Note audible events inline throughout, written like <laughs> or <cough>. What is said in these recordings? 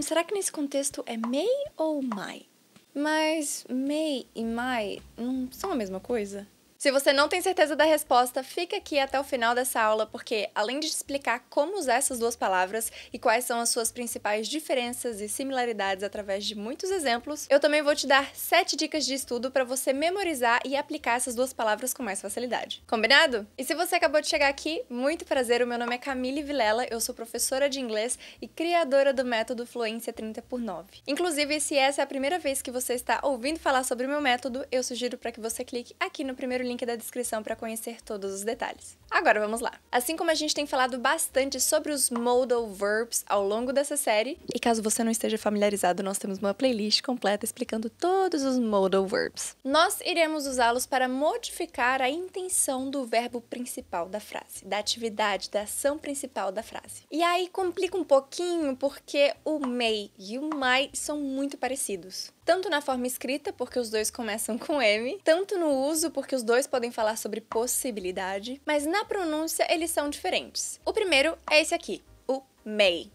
Hum, será que nesse contexto é May ou Mai? Mas May e Mai não são a mesma coisa? Se você não tem certeza da resposta, fica aqui até o final dessa aula, porque além de explicar como usar essas duas palavras e quais são as suas principais diferenças e similaridades através de muitos exemplos, eu também vou te dar 7 dicas de estudo para você memorizar e aplicar essas duas palavras com mais facilidade. Combinado? E se você acabou de chegar aqui, muito prazer, o meu nome é Camille Vilela, eu sou professora de inglês e criadora do método Fluência 30 por 9. Inclusive, se essa é a primeira vez que você está ouvindo falar sobre o meu método, eu sugiro para que você clique aqui no primeiro link da descrição para conhecer todos os detalhes. Agora vamos lá. Assim como a gente tem falado bastante sobre os modal verbs ao longo dessa série, e caso você não esteja familiarizado, nós temos uma playlist completa explicando todos os modal verbs. Nós iremos usá-los para modificar a intenção do verbo principal da frase, da atividade, da ação principal da frase. E aí complica um pouquinho porque o may e o might são muito parecidos tanto na forma escrita, porque os dois começam com M, tanto no uso, porque os dois podem falar sobre possibilidade, mas na na pronúncia eles são diferentes. O primeiro é esse aqui, o May.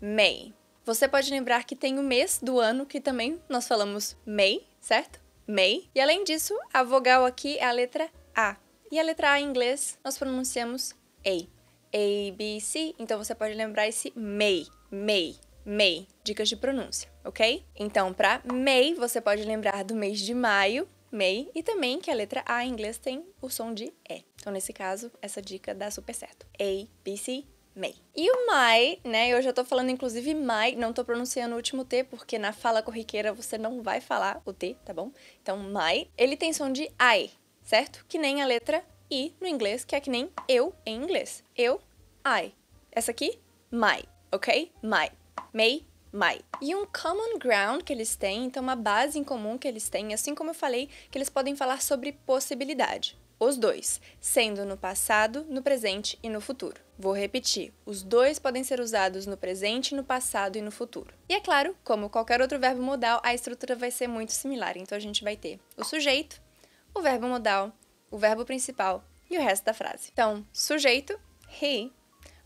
May. Você pode lembrar que tem o mês do ano que também nós falamos May, certo? May. E além disso, a vogal aqui é a letra A. E a letra A em inglês nós pronunciamos A. A, B, C. Então você pode lembrar esse May, May, May. Dicas de pronúncia, ok? Então, para May, você pode lembrar do mês de maio, may e também que a letra A em inglês tem o som de E. Então, nesse caso, essa dica dá super certo. A, B, C, May. E o my, né? Eu já tô falando inclusive my, não tô pronunciando o último T, porque na fala corriqueira você não vai falar o T, tá bom? Então, my, ele tem som de I, certo? Que nem a letra I no inglês, que é que nem eu em inglês. Eu, I. Essa aqui, my, ok? My. May, Mai. E um common ground que eles têm, então uma base em comum que eles têm, assim como eu falei, que eles podem falar sobre possibilidade. Os dois, sendo no passado, no presente e no futuro. Vou repetir: os dois podem ser usados no presente, no passado e no futuro. E é claro, como qualquer outro verbo modal, a estrutura vai ser muito similar, então a gente vai ter o sujeito, o verbo modal, o verbo principal e o resto da frase. Então, sujeito, he,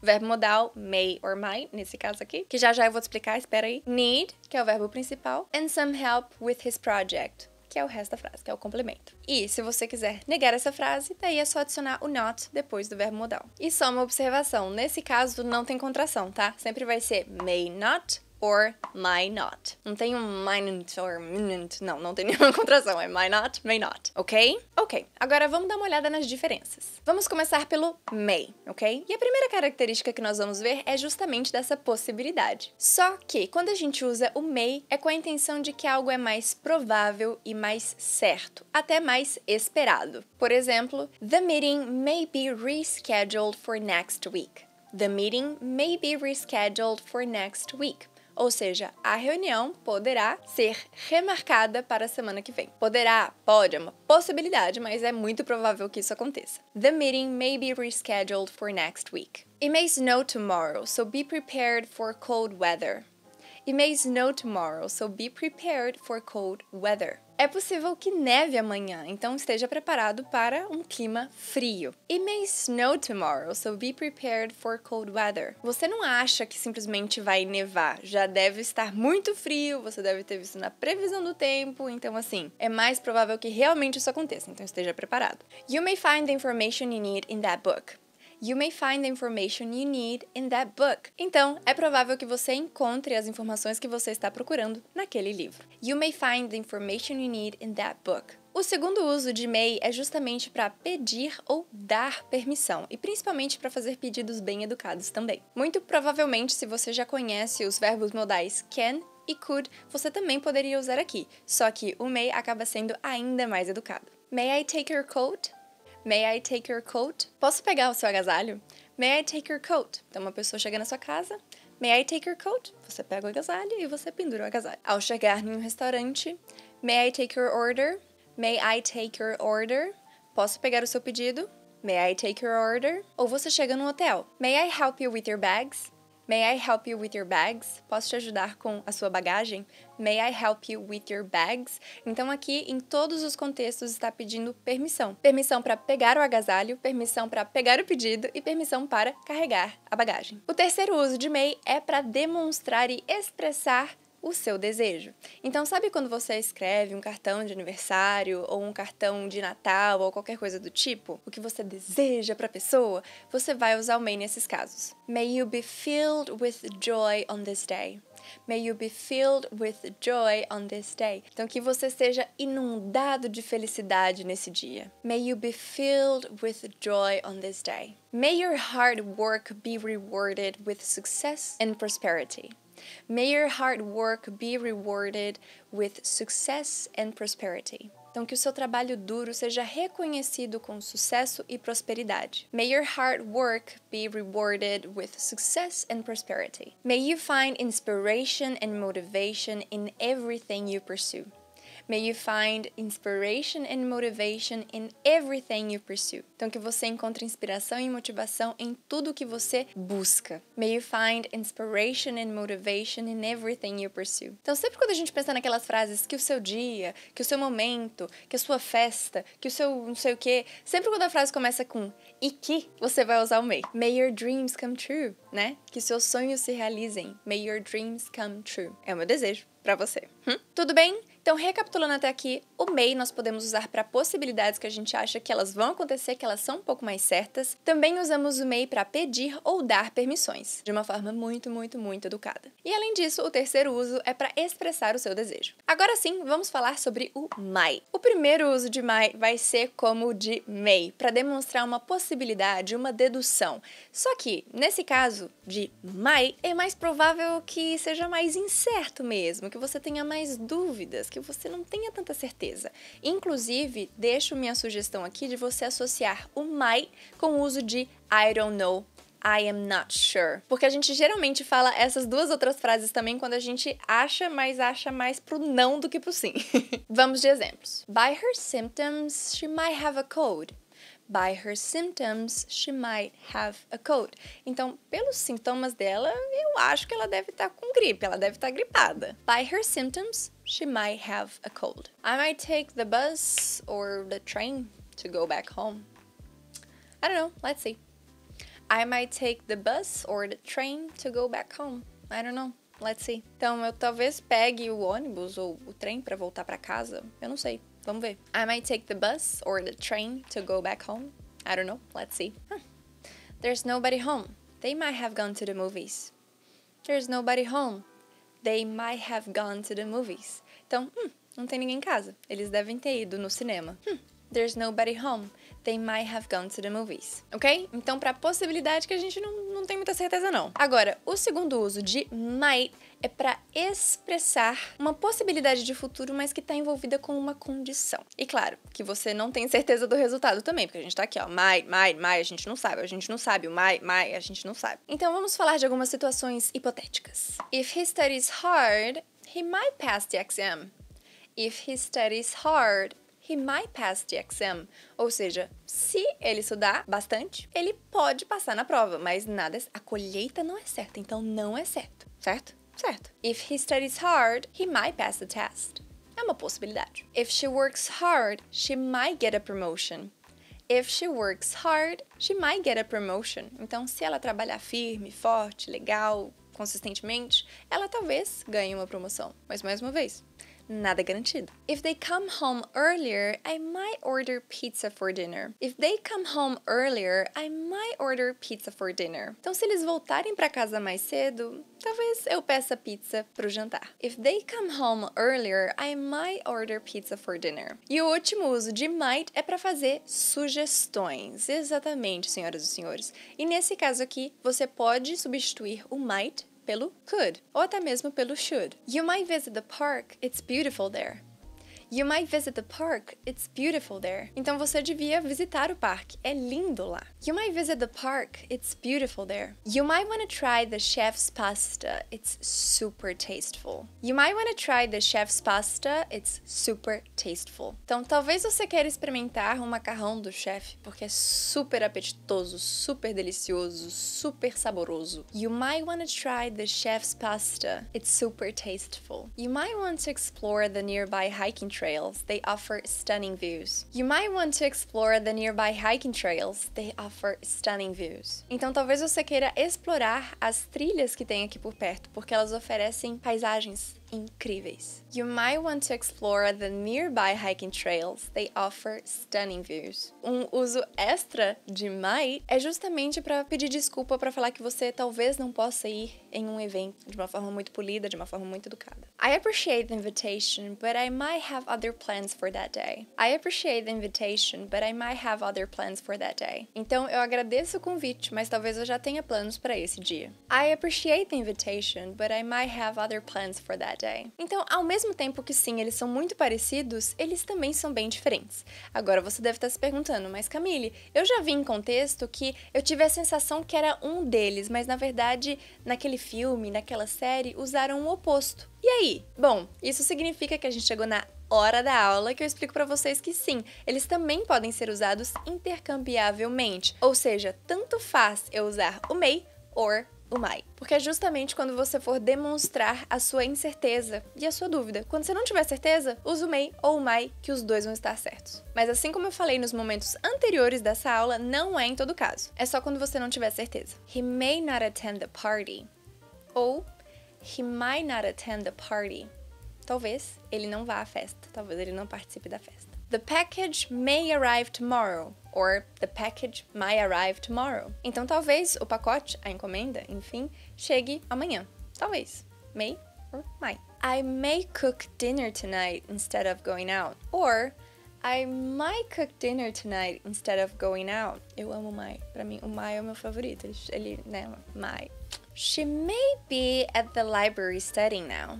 Verbo modal, may or might, nesse caso aqui, que já já eu vou te explicar, espera aí. Need, que é o verbo principal, and some help with his project, que é o resto da frase, que é o complemento. E se você quiser negar essa frase, daí tá é só adicionar o not depois do verbo modal. E só uma observação, nesse caso não tem contração, tá? Sempre vai ser may not or may not. Não tem um may or minute, não, não tem nenhuma <laughs> contração, é may not, may not, ok? Ok, agora vamos dar uma olhada nas diferenças. Vamos começar pelo may, ok? E a primeira característica que nós vamos ver é justamente dessa possibilidade. Só que quando a gente usa o may é com a intenção de que algo é mais provável e mais certo, até mais esperado. Por exemplo, the meeting may be rescheduled for next week. The meeting may be rescheduled for next week ou seja, a reunião poderá ser remarcada para a semana que vem. Poderá, pode, é uma possibilidade, mas é muito provável que isso aconteça. The meeting may be rescheduled for next week. It may snow tomorrow, so be prepared for cold weather e may snow tomorrow, so be prepared for cold weather. É possível que neve amanhã, então esteja preparado para um clima frio. It may snow tomorrow, so be prepared for cold weather. Você não acha que simplesmente vai nevar, já deve estar muito frio, você deve ter visto na previsão do tempo, então assim, é mais provável que realmente isso aconteça, então esteja preparado. You may find the information you need in that book. You may find the information you need in that book. Então, é provável que você encontre as informações que você está procurando naquele livro. You may find the information you need in that book. O segundo uso de may é justamente para pedir ou dar permissão, e principalmente para fazer pedidos bem educados também. Muito provavelmente, se você já conhece os verbos modais can e could, você também poderia usar aqui, só que o may acaba sendo ainda mais educado. May I take your coat? May I take your coat? Posso pegar o seu agasalho? May I take your coat? Então uma pessoa chega na sua casa, May I take your coat? Você pega o agasalho e você pendura o agasalho. Ao chegar em um restaurante, May I take your order? May I take your order? Posso pegar o seu pedido? May I take your order? Ou você chega num hotel. May I help you with your bags? May I help you with your bags? Posso te ajudar com a sua bagagem? May I help you with your bags? Então aqui em todos os contextos está pedindo permissão. Permissão para pegar o agasalho, permissão para pegar o pedido e permissão para carregar a bagagem. O terceiro uso de may é para demonstrar e expressar o seu desejo. Então, sabe quando você escreve um cartão de aniversário ou um cartão de Natal ou qualquer coisa do tipo? O que você deseja para a pessoa? Você vai usar o may nesses casos. May you be filled with joy on this day. May you be filled with joy on this day. Então, que você seja inundado de felicidade nesse dia. May you be filled with joy on this day. May your hard work be rewarded with success and prosperity. May your hard work be rewarded with success and prosperity. Então, que o seu trabalho duro seja reconhecido com sucesso e prosperidade. May your hard work be rewarded with success and prosperity. May you find inspiration and motivation in everything you pursue. May you find inspiration and motivation in everything you pursue. Então que você encontre inspiração e motivação em tudo que você busca. May you find inspiration and motivation in everything you pursue. Então sempre quando a gente pensa naquelas frases que o seu dia, que o seu momento, que a sua festa, que o seu não sei o que, sempre quando a frase começa com e que, você vai usar o may. May your dreams come true, né? Que seus sonhos se realizem. May your dreams come true. É o meu desejo para você. Hum? Tudo bem? Então, recapitulando até aqui, o MEI nós podemos usar para possibilidades que a gente acha que elas vão acontecer, que elas são um pouco mais certas. Também usamos o MEI para pedir ou dar permissões, de uma forma muito, muito, muito educada. E além disso, o terceiro uso é para expressar o seu desejo. Agora sim, vamos falar sobre o MAI. O primeiro uso de MAI vai ser como o de MEI, para demonstrar uma possibilidade, uma dedução. Só que, nesse caso de MAI, é mais provável que seja mais incerto mesmo, que você tenha mais dúvidas que você não tenha tanta certeza. Inclusive, deixo minha sugestão aqui de você associar o my com o uso de I don't know I am not sure. Porque a gente geralmente fala essas duas outras frases também quando a gente acha, mas acha mais pro não do que pro sim. <laughs> Vamos de exemplos. By her symptoms, she might have a cold. By her symptoms, she might have a cold. Então, pelos sintomas dela, eu acho que ela deve estar tá com gripe, ela deve estar tá gripada. By her symptoms, she might have a cold. I might take the bus or the train to go back home. I don't know, let's see. I might take the bus or the train to go back home. I don't know. Let's see. Então, eu talvez pegue o ônibus ou o trem para voltar para casa. Eu não sei. Vamos ver. I might take the bus or the train to go back home. I don't know. Let's see. Huh. There's nobody home. They might have gone to the movies. There's nobody home. They might have gone to the movies. Então, hum, não tem ninguém em casa. Eles devem ter ido no cinema. Hum, there's nobody home. They might have gone to the movies. Ok? Então, para a possibilidade que a gente não, não tem muita certeza, não. Agora, o segundo uso de might é para expressar uma possibilidade de futuro, mas que está envolvida com uma condição. E claro, que você não tem certeza do resultado também, porque a gente está aqui, ó, mai, mai, mai, a gente não sabe, a gente não sabe, o mai, mai, a gente não sabe. Então vamos falar de algumas situações hipotéticas. If he studies hard, he might pass the exam. If he studies hard, he might pass the exam. Ou seja, se ele estudar bastante, ele pode passar na prova, mas nada, a colheita não é certa, então não é certo, certo? Certo. If he studies hard, he might pass the test. É uma possibilidade. If she works hard, she might get a promotion. If she works hard, she might get a promotion. Então, se ela trabalhar firme, forte, legal, consistentemente, ela talvez ganhe uma promoção. Mas mais uma vez, nada garantido. If they come home earlier, I might order pizza for dinner. If they come home earlier, I might order pizza for dinner. Então, se eles voltarem para casa mais cedo, talvez eu peça pizza pro jantar. If they come home earlier, I might order pizza for dinner. E o último uso de might é para fazer sugestões. Exatamente, senhoras e senhores. E nesse caso aqui, você pode substituir o might pelo could, ou até mesmo pelo should. You might visit the park, it's beautiful there. You might visit the park, it's beautiful there. Então você devia visitar o parque, é lindo lá. You might visit the park, it's beautiful there. You might want to try the chef's pasta, it's super tasteful. You might want to try the chef's pasta, it's super tasteful. Então talvez você queira experimentar um macarrão do chefe, porque é super apetitoso, super delicioso, super saboroso. You might want to try the chef's pasta, it's super tasteful. You might want to explore the nearby hiking trails. They offer stunning views. You might want to explore the nearby hiking trails. They offer stunning views. Então talvez você queira explorar as trilhas que tem aqui por perto, porque elas oferecem paisagens incríveis. You might want to explore the nearby hiking trails. They offer stunning views. Um uso extra de might é justamente para pedir desculpa para falar que você talvez não possa ir em um evento de uma forma muito polida, de uma forma muito educada. I appreciate the invitation, but I might have other plans for that day. I appreciate the invitation, but I might have other plans for that day. Então eu agradeço o convite, mas talvez eu já tenha planos para esse dia. I appreciate the invitation, but I might have other plans for that então, ao mesmo tempo que sim, eles são muito parecidos, eles também são bem diferentes. Agora você deve estar se perguntando, mas Camille, eu já vi em contexto que eu tive a sensação que era um deles, mas na verdade, naquele filme, naquela série, usaram o oposto. E aí? Bom, isso significa que a gente chegou na hora da aula que eu explico para vocês que sim, eles também podem ser usados intercambiavelmente, ou seja, tanto faz eu usar o may or o Mai. Porque é justamente quando você for demonstrar a sua incerteza e a sua dúvida. Quando você não tiver certeza, use o MEI ou o MAI, que os dois vão estar certos. Mas assim como eu falei nos momentos anteriores dessa aula, não é em todo caso. É só quando você não tiver certeza. He may not attend the party. Ou he might not attend the party. Talvez ele não vá à festa, talvez ele não participe da festa. The package may arrive tomorrow. Or the package may arrive tomorrow. Então talvez o pacote, a encomenda, enfim, chegue amanhã. Talvez. May or might. I may cook dinner tonight instead of going out. Or I might cook dinner tonight instead of going out. Eu amo my. Para mim, o my é o meu favorito. Ele, né, my. She may be at the library studying now.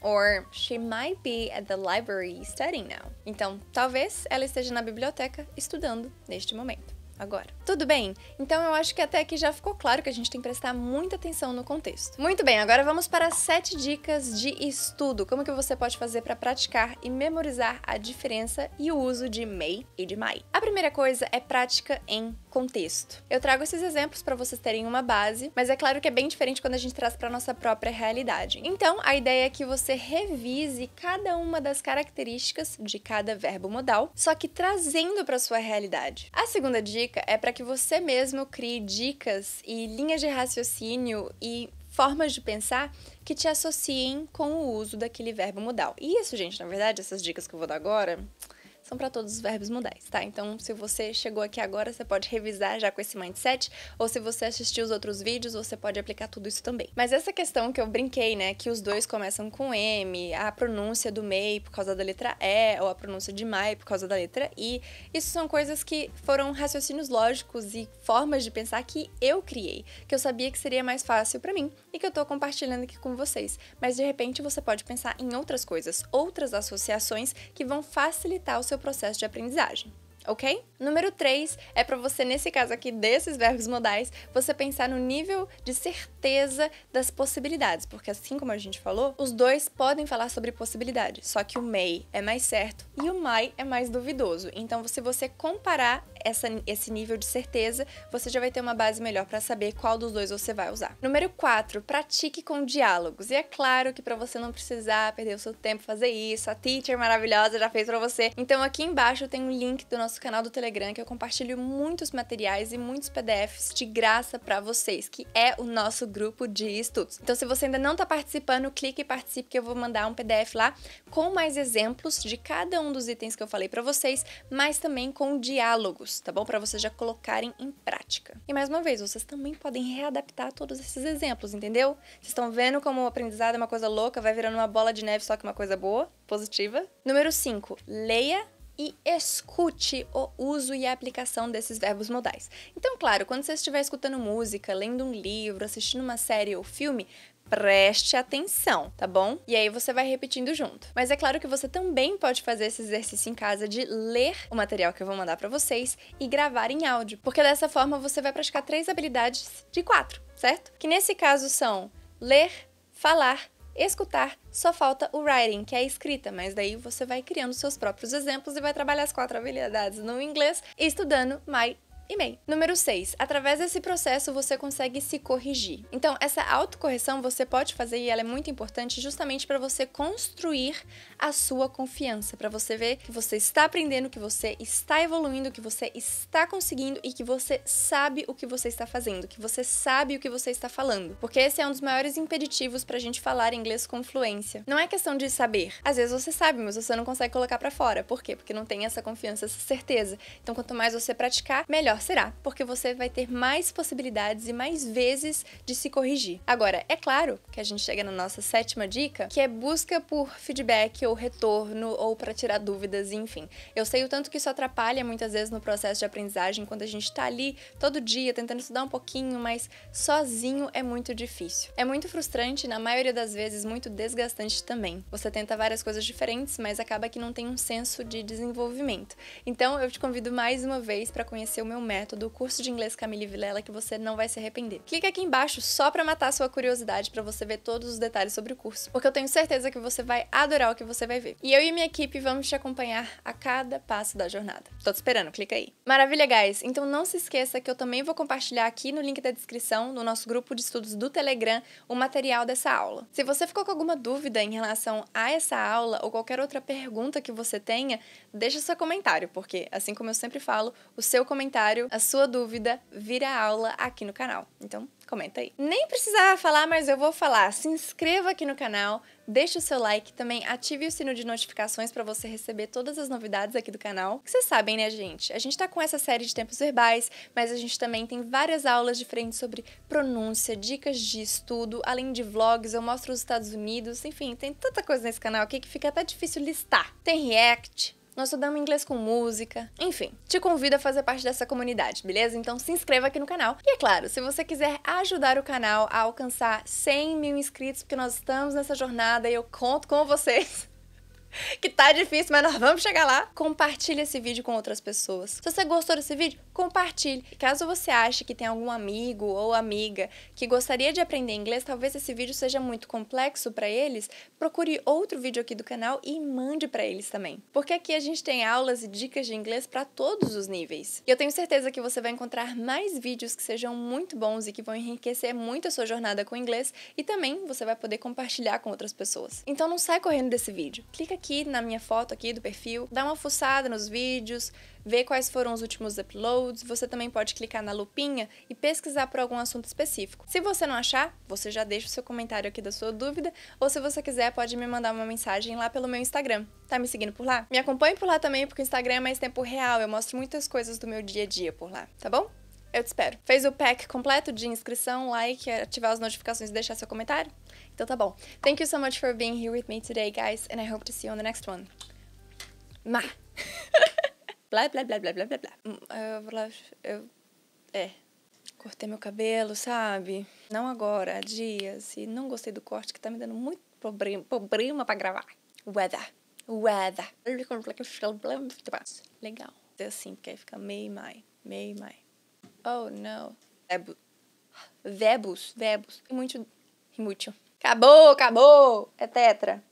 Or she might be at the library studying now. Então, talvez ela esteja na biblioteca estudando neste momento agora. Tudo bem? Então eu acho que até aqui já ficou claro que a gente tem que prestar muita atenção no contexto. Muito bem, agora vamos para sete dicas de estudo. Como que você pode fazer para praticar e memorizar a diferença e o uso de may e de my? A primeira coisa é prática em contexto. Eu trago esses exemplos para vocês terem uma base, mas é claro que é bem diferente quando a gente traz para nossa própria realidade. Então, a ideia é que você revise cada uma das características de cada verbo modal, só que trazendo para sua realidade. A segunda dica dica é para que você mesmo crie dicas e linhas de raciocínio e formas de pensar que te associem com o uso daquele verbo modal. E isso, gente, na verdade, essas dicas que eu vou dar agora, são para todos os verbos modais, tá? Então, se você chegou aqui agora, você pode revisar já com esse mindset, ou se você assistiu os outros vídeos, você pode aplicar tudo isso também. Mas essa questão que eu brinquei, né, que os dois começam com M, a pronúncia do MEI por causa da letra E, ou a pronúncia de MAI por causa da letra I, isso são coisas que foram raciocínios lógicos e formas de pensar que eu criei, que eu sabia que seria mais fácil para mim e que eu tô compartilhando aqui com vocês. Mas de repente você pode pensar em outras coisas, outras associações que vão facilitar o seu processo de aprendizagem ok? Número 3 é para você, nesse caso aqui desses verbos modais, você pensar no nível de certeza das possibilidades, porque assim como a gente falou, os dois podem falar sobre possibilidade, só que o may é mais certo e o my é mais duvidoso. Então, se você comparar essa, esse nível de certeza, você já vai ter uma base melhor para saber qual dos dois você vai usar. Número 4, pratique com diálogos. E é claro que para você não precisar perder o seu tempo fazer isso, a teacher maravilhosa já fez para você. Então aqui embaixo tem um link do nosso canal do Telegram que eu compartilho muitos materiais e muitos PDFs de graça para vocês, que é o nosso grupo de estudos. Então se você ainda não está participando, clique e participe que eu vou mandar um PDF lá com mais exemplos de cada um dos itens que eu falei para vocês, mas também com diálogos livros, tá bom? Para vocês já colocarem em prática. E mais uma vez, vocês também podem readaptar todos esses exemplos, entendeu? Vocês estão vendo como o aprendizado é uma coisa louca, vai virando uma bola de neve, só que uma coisa boa, positiva. Número 5, leia e escute o uso e a aplicação desses verbos modais. Então, claro, quando você estiver escutando música, lendo um livro, assistindo uma série ou filme, preste atenção, tá bom? E aí você vai repetindo junto. Mas é claro que você também pode fazer esse exercício em casa de ler o material que eu vou mandar para vocês e gravar em áudio, porque dessa forma você vai praticar três habilidades de quatro, certo? Que nesse caso são ler, falar escutar, só falta o writing, que é a escrita, mas daí você vai criando seus próprios exemplos e vai trabalhar as quatro habilidades no inglês, estudando My e bem. Número 6. Através desse processo você consegue se corrigir. Então, essa autocorreção você pode fazer e ela é muito importante justamente para você construir a sua confiança, para você ver que você está aprendendo, que você está evoluindo, que você está conseguindo e que você sabe o que você está fazendo, que você sabe o que você está falando. Porque esse é um dos maiores impeditivos para a gente falar inglês com fluência. Não é questão de saber. Às vezes você sabe, mas você não consegue colocar para fora. Por quê? Porque não tem essa confiança, essa certeza. Então, quanto mais você praticar, melhor será, porque você vai ter mais possibilidades e mais vezes de se corrigir. Agora, é claro que a gente chega na nossa sétima dica, que é busca por feedback ou retorno ou para tirar dúvidas, enfim. Eu sei o tanto que isso atrapalha muitas vezes no processo de aprendizagem quando a gente está ali todo dia tentando estudar um pouquinho, mas sozinho é muito difícil. É muito frustrante, na maioria das vezes muito desgastante também. Você tenta várias coisas diferentes, mas acaba que não tem um senso de desenvolvimento. Então, eu te convido mais uma vez para conhecer o meu método, o curso de inglês Camille Vilela que você não vai se arrepender. Clica aqui embaixo só para matar sua curiosidade para você ver todos os detalhes sobre o curso, porque eu tenho certeza que você vai adorar o que você vai ver. E eu e minha equipe vamos te acompanhar a cada passo da jornada. Tô te esperando, clica aí. Maravilha, guys! Então não se esqueça que eu também vou compartilhar aqui no link da descrição no nosso grupo de estudos do Telegram o material dessa aula. Se você ficou com alguma dúvida em relação a essa aula ou qualquer outra pergunta que você tenha, deixa seu comentário, porque assim como eu sempre falo, o seu comentário comentário, a sua dúvida vira aula aqui no canal. Então, comenta aí. Nem precisava falar, mas eu vou falar. Se inscreva aqui no canal, deixe o seu like, também ative o sino de notificações para você receber todas as novidades aqui do canal. Que vocês sabem, né, gente? A gente tá com essa série de tempos verbais, mas a gente também tem várias aulas de frente sobre pronúncia, dicas de estudo, além de vlogs, eu mostro os Estados Unidos, enfim, tem tanta coisa nesse canal aqui que fica até difícil listar. Tem react, nós estudamos inglês com música, enfim. Te convido a fazer parte dessa comunidade, beleza? Então se inscreva aqui no canal. E é claro, se você quiser ajudar o canal a alcançar 100 mil inscritos, porque nós estamos nessa jornada e eu conto com vocês. <laughs> que tá difícil, mas nós vamos chegar lá. Compartilhe esse vídeo com outras pessoas. Se você gostou desse vídeo, compartilhe. Caso você ache que tem algum amigo ou amiga que gostaria de aprender inglês, talvez esse vídeo seja muito complexo para eles, procure outro vídeo aqui do canal e mande para eles também. Porque aqui a gente tem aulas e dicas de inglês para todos os níveis. E eu tenho certeza que você vai encontrar mais vídeos que sejam muito bons e que vão enriquecer muito a sua jornada com o inglês e também você vai poder compartilhar com outras pessoas. Então não sai correndo desse vídeo. Clica aqui na minha foto aqui do perfil, dá uma fuçada nos vídeos, vê quais foram os últimos uploads, você também pode clicar na lupinha e pesquisar por algum assunto específico. Se você não achar, você já deixa o seu comentário aqui da sua dúvida, ou se você quiser, pode me mandar uma mensagem lá pelo meu Instagram. Tá me seguindo por lá? Me acompanhe por lá também, porque o Instagram é mais tempo real, eu mostro muitas coisas do meu dia a dia por lá, tá bom? Eu te espero. Fez o pack completo de inscrição, like, ativar as notificações e deixar seu comentário? Então tá bom. Thank you so much for being here with me today, guys, and I hope to see you on the next one. Ma. <laughs> blá, blá, blá, blá, blá, blá, blá. Hum, ah, eu vou lá... Eu... É. Cortei meu cabelo, sabe? Não agora, há dias. E não gostei do corte, que tá me dando muito problema, problema pra gravar. Weather. Weather. Legal. Assim, porque aí fica meio Mai. meio Mai. Oh, não. Verbo. Verbos, verbos. Muito muito. Acabou, acabou. É tetra.